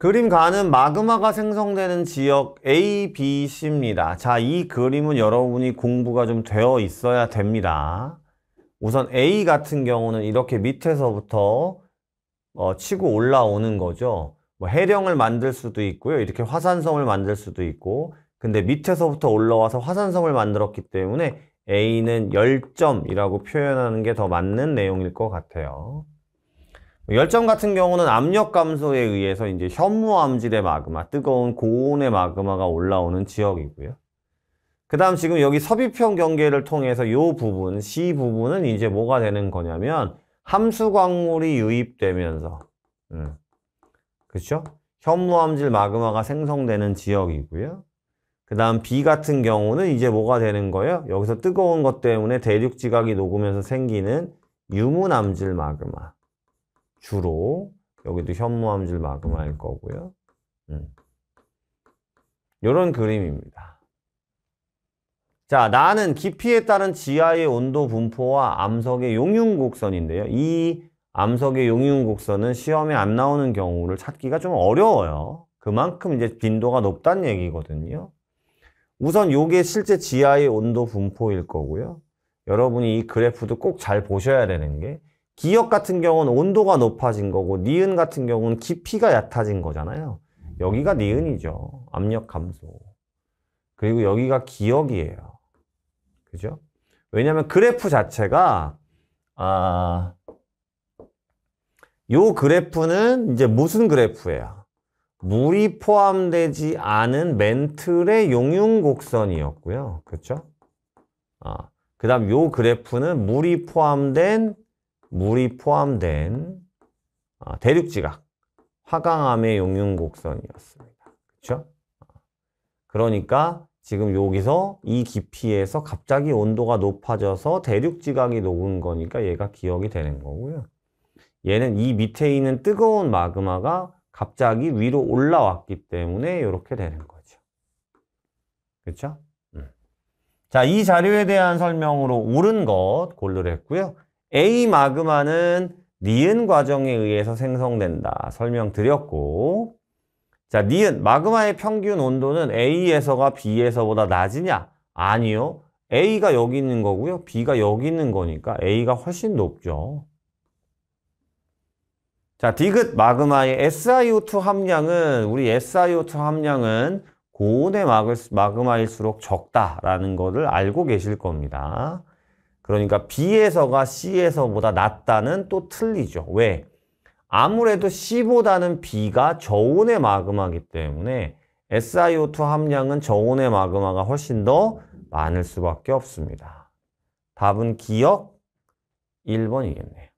그림 가는 마그마가 생성되는 지역 A, B, C입니다. 자, 이 그림은 여러분이 공부가 좀 되어 있어야 됩니다. 우선 A 같은 경우는 이렇게 밑에서부터 어, 치고 올라오는 거죠. 뭐 해령을 만들 수도 있고요. 이렇게 화산성을 만들 수도 있고 근데 밑에서부터 올라와서 화산성을 만들었기 때문에 A는 열점이라고 표현하는 게 더 맞는 내용일 것 같아요. 열정 같은 경우는 압력 감소에 의해서 이제 현무암질의 마그마, 뜨거운 고온의 마그마가 올라오는 지역이고요. 그 다음 지금 여기 섭입형 경계를 통해서 이 부분, C 부분은 이제 뭐가 되는 거냐면 함수광물이 유입되면서 음, 그렇죠? 현무암질 마그마가 생성되는 지역이고요. 그 다음 B 같은 경우는 이제 뭐가 되는 거예요? 여기서 뜨거운 것 때문에 대륙지각이 녹으면서 생기는 유무암질 마그마 주로 여기도 현무함수를 마금 음. 거고요. 음. 이런 그림입니다. 자, 나는 깊이에 따른 지하의 온도 분포와 암석의 용융 곡선인데요. 이 암석의 용융 곡선은 시험에 안 나오는 경우를 찾기가 좀 어려워요. 그만큼 이제 빈도가 높다는 얘기거든요. 우선 요게 실제 지하의 온도 분포일 거고요. 여러분이 이 그래프도 꼭 잘 보셔야 되는 게 기역 같은 경우는 온도가 높아진 거고 니은 같은 경우는 깊이가 얕아진 거잖아요. 여기가 니은이죠. 압력 감소. 그리고 여기가 기역이에요. 그죠? 왜냐면 하 그래프 자체가 아, 요 그래프는 이제 무슨 그래프예요? 물이 포함되지 않은 멘틀의 용융 곡선이었고요. 그렇죠? 아, 그다음 요 그래프는 물이 포함된 물이 포함된 어, 대륙지각 화강암의 용융곡선이었습니다. 그렇죠? 어. 그러니까 지금 여기서 이 깊이에서 갑자기 온도가 높아져서 대륙지각이 녹은 거니까 얘가 기억이 되는 거고요. 얘는 이 밑에 있는 뜨거운 마그마가 갑자기 위로 올라왔기 때문에 이렇게 되는 거죠. 그렇죠? 음. 자, 이 자료에 대한 설명으로 옳은 것 골르랬고요. A 마그마는 니은 과정에 의해서 생성된다. 설명드렸고 자, 니은 마그마의 평균 온도는 A에서가 B에서보다 낮으냐? 아니요. A가 여기 있는 거고요. B가 여기 있는 거니까 A가 훨씬 높죠. 자, 디귿 마그마의 SiO2 함량은 우리 SiO2 함량은 고온의 마그마일수록 적다라는 것을 알고 계실 겁니다. 그러니까 B에서가 C에서보다 낮다는 또 틀리죠. 왜? 아무래도 C보다는 B가 저온의 마그마기 때문에 SiO2 함량은 저온의 마그마가 훨씬 더 많을 수밖에 없습니다. 답은 기억 1번이겠네요.